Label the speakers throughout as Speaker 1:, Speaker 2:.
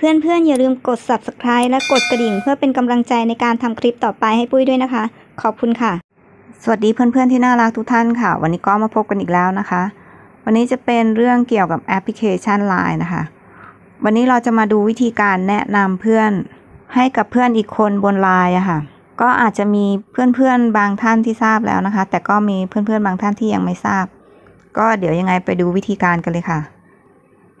Speaker 1: เพื่อนๆอย่าลืมกด subscribe และกดกระดิ่ง เพื่อเป็นกำลังใจในการทำคลิปต่อไปให้ปุ้ยด้วยนะคะ ขอบคุณค่ะ สวัสดีเพื่อนๆที่น่ารักทุกท่านค่ะ วันนี้ก็มาพบกันอีกแล้วนะคะ วันนี้จะเป็นเรื่องเกี่ยวกับแอปพลิเคชัน Line นะคะวันนี้เราจะมาดูวิธีการแนะนำเพื่อนให้กับเพื่อนอีกคนบน Line อะค่ะ ก็อาจจะมีเพื่อนๆ บางท่านที่ทราบแล้วนะคะ แต่ก็มีเพื่อนๆบางท่านที่ยังไม่ทราบ ก็เดี๋ยวยังไงไปดูวิธีการกันเลยค่ะ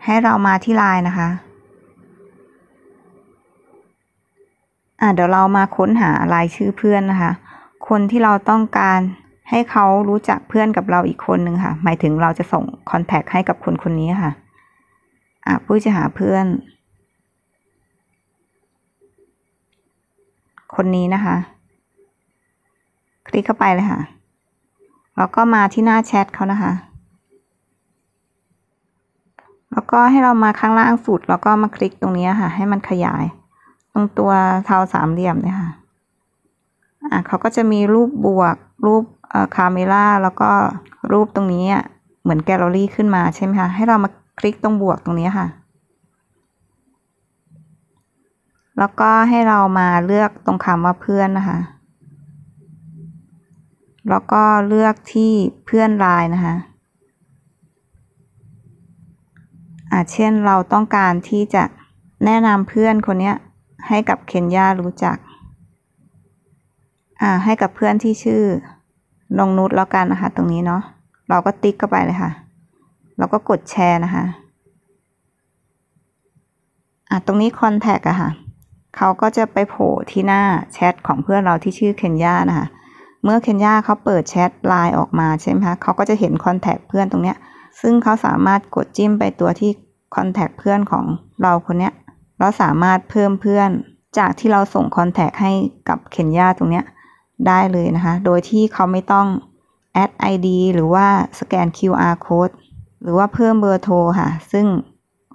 Speaker 1: ให้เรามาที่ Line นะคะ่าเดี๋ยวเรามาค้นหารายชื่อเพื่อนนะคะ คนที่เราต้องการให้เขารู้จักเพื่อนกับเราอีกคนนึงค่ะ หมายถึงเราจะส่งคอนแทคให้กับคนคนนี้ค่ะอ่ะปุ้ยจะหาเพื่อน คนนี้นะคะ คลิกเข้าไปเลยค่ะ แล้วก็มาที่หน้าแชทเขานะคะ แล้วก็ให้เรามาข้างล่างสุดแล้วก็มาคลิกตรงนี้ค่ะ ให้มันขยายตรงตัวเทาสามเหลี่ยมเนี่ยค่ะ อ่ะเขาก็จะมีรูปบวกรูปคาเมล่าแล้วก็รูปตรงนี้อ่ะเหมือนแกลเลอรี่ขึ้นมาใช่ไหมคะ ให้เรามาคลิกตรงบวกตรงนี้ค่ะ แล้วก็ให้เรามาเลือกตรงคำว่าเพื่อนนะคะ แล้วก็เลือกที่เพื่อนไลน์นะคะอาจเช่นเราต้องการที่จะแนะนำเพื่อนคนนี้ให้กับเคนยารู้จัก อ่า ให้กับเพื่อนที่ชื่อนงนุชแล้วกันนะคะ ตรงนี้เนาะ เราก็ติ๊กเข้าไปเลยค่ะเราก็กดแชร์นะคะ อ่ะตรงนี้คอนแทคอะค่ะ เขาก็จะไปโผล่ที่หน้าแชทของเพื่อนเราที่ชื่อเคนยานะคะ เมื่อเคนยาเขาเปิดแชทไลน์ออกมาใช่ไหมคะเขาก็จะเห็นคอนแทคเพื่อนตรงเนี้ย ซึ่งเขาสามารถกด จิ้มไปตัวที่คอนแทคเพื่อนของเราคนเนี้ยเราสามารถเพิ่มเพื่อนจากที่เราส่งคอนแทคให้กับเคนยาตรงเนี้ยได้เลยนะคะ โดยที่เขาไม่ต้องแอด ID หรือว่าสแกน QR code หรือว่าเพิ่มเบอร์โทรค่ะ ซึ่ง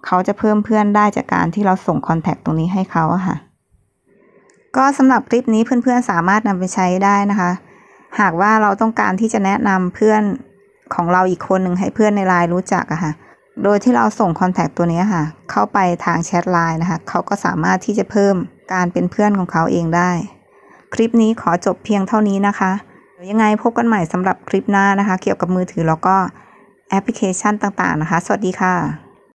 Speaker 1: เขาจะเพิ่มเพื่อนได้จากการที่เราส่งคอนแทคตรงนี้ให้เขาค่ะ ก็สำหรับคลิปนี้เพื่อนๆสามารถนำไปใช้ได้นะคะ หากว่าเราต้องการที่จะแนะนำเพื่อนของเราอีกคนหนึ่งให้เพื่อนในไลน์รู้จักอะค่ะโดยที่เราส่งคอนแทคตัวนี้ค่ะ เข้าไปทางแชทไลน์นะคะ เขาก็สามารถที่จะเพิ่มการเป็นเพื่อนของเขาเองได้ คลิปนี้ขอจบเพียงเท่านี้นะคะเดี๋ยวยังไงพบกันใหม่สำหรับคลิปหน้านะคะ เกี่ยวกับมือถือแล้วก็แอปพลิเคชันต่าง ๆ นะคะ สวัสดีค่ะ